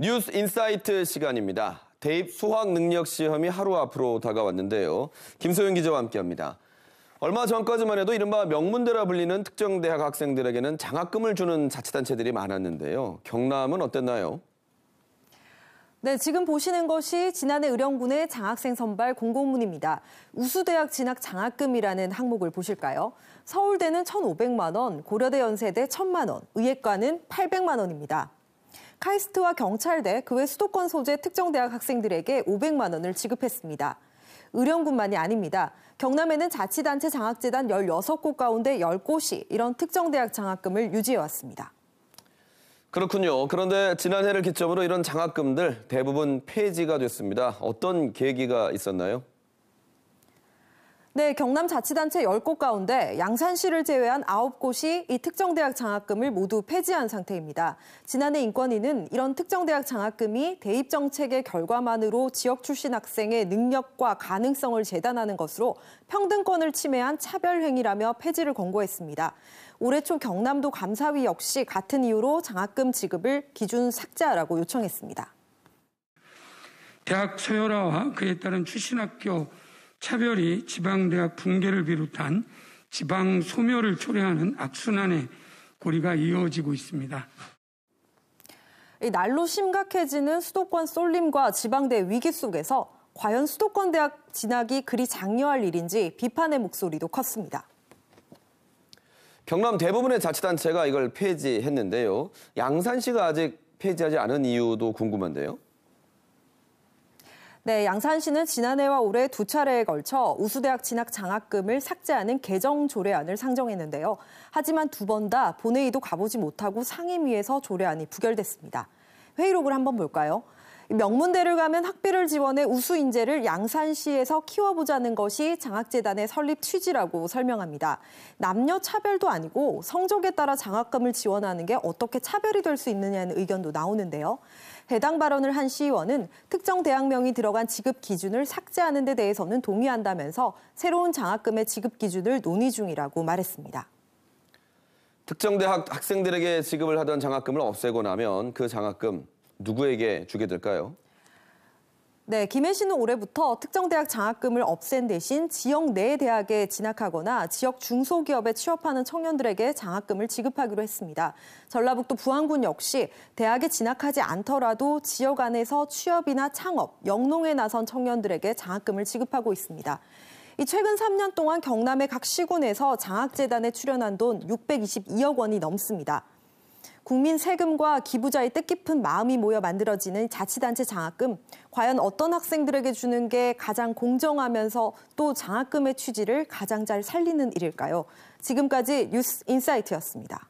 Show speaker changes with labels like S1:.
S1: 뉴스 인사이트 시간입니다. 대입 수학 능력 시험이 하루 앞으로 다가왔는데요. 김소영 기자와 함께합니다. 얼마 전까지만 해도 이른바 명문대라 불리는 특정 대학 학생들에게는 장학금을 주는 자치단체들이 많았는데요. 경남은 어땠나요?
S2: 네, 지금 보시는 것이 지난해 의령군의 장학생 선발 공고문입니다. 우수대학 진학 장학금이라는 항목을 보실까요? 서울대는 1,500만 원, 고려대 연세대 1,000만 원, 의예과는 800만 원입니다. 카이스트와 경찰대, 그 외 수도권 소재 특정 대학 학생들에게 500만 원을 지급했습니다. 의령군만이 아닙니다. 경남에는 자치단체 장학재단 16곳 가운데 10곳이 이런 특정 대학 장학금을 유지해왔습니다.
S1: 그렇군요. 그런데 지난해를 기점으로 이런 장학금들 대부분 폐지가 됐습니다. 어떤 계기가 있었나요?
S2: 네, 경남 자치단체 10곳 가운데 양산시를 제외한 9곳이 이 특정 대학 장학금을 모두 폐지한 상태입니다. 지난해 인권위는 이런 특정 대학 장학금이 대입 정책의 결과만으로 지역 출신 학생의 능력과 가능성을 재단하는 것으로 평등권을 침해한 차별 행위라며 폐지를 권고했습니다. 올해 초 경남도 감사위 역시 같은 이유로 장학금 지급을 기준 삭제하라고 요청했습니다.
S1: 대학 서열화와 그에 따른 출신 학교 차별이 지방대학 붕괴를 비롯한 지방 소멸을 초래하는 악순환의 고리가 이어지고 있습니다.
S2: 이 날로 심각해지는 수도권 쏠림과 지방대 위기 속에서 과연 수도권 대학 진학이 그리 장려할 일인지 비판의 목소리도 컸습니다.
S1: 경남 대부분의 자치단체가 이걸 폐지했는데요. 양산시가 아직 폐지하지 않은 이유도 궁금한데요.
S2: 네, 양산 시는 지난해와 올해 두 차례에 걸쳐 우수대학 진학 장학금을 삭제하는 개정 조례안을 상정했는데요. 하지만 두 번 다 본회의도 가보지 못하고 상임위에서 조례안이 부결됐습니다. 회의록을 한번 볼까요? 명문대를 가면 학비를 지원해 우수 인재를 양산시에서 키워보자는 것이 장학재단의 설립 취지라고 설명합니다. 남녀 차별도 아니고 성적에 따라 장학금을 지원하는 게 어떻게 차별이 될 수 있느냐는 의견도 나오는데요. 해당 발언을 한 시의원은 특정 대학명이 들어간 지급 기준을 삭제하는 데 대해서는 동의한다면서 새로운 장학금의 지급 기준을 논의 중이라고 말했습니다.
S1: 특정 대학 학생들에게 지급을 하던 장학금을 없애고 나면 그 장학금 누구에게 주게 될까요?
S2: 네, 김혜 씨는 올해부터 특정 대학 장학금을 없앤 대신 지역 내 대학에 진학하거나 지역 중소기업에 취업하는 청년들에게 장학금을 지급하기로 했습니다. 전라북도 부안군 역시 대학에 진학하지 않더라도 지역 안에서 취업이나 창업, 영농에 나선 청년들에게 장학금을 지급하고 있습니다. 이 최근 3년 동안 경남의 각 시군에서 장학재단에 출연한 돈 622억 원이 넘습니다. 국민 세금과 기부자의 뜻깊은 마음이 모여 만들어지는 자치단체 장학금, 과연 어떤 학생들에게 주는 게 가장 공정하면서 또 장학금의 취지를 가장 잘 살리는 일일까요? 지금까지 뉴스 인사이트였습니다.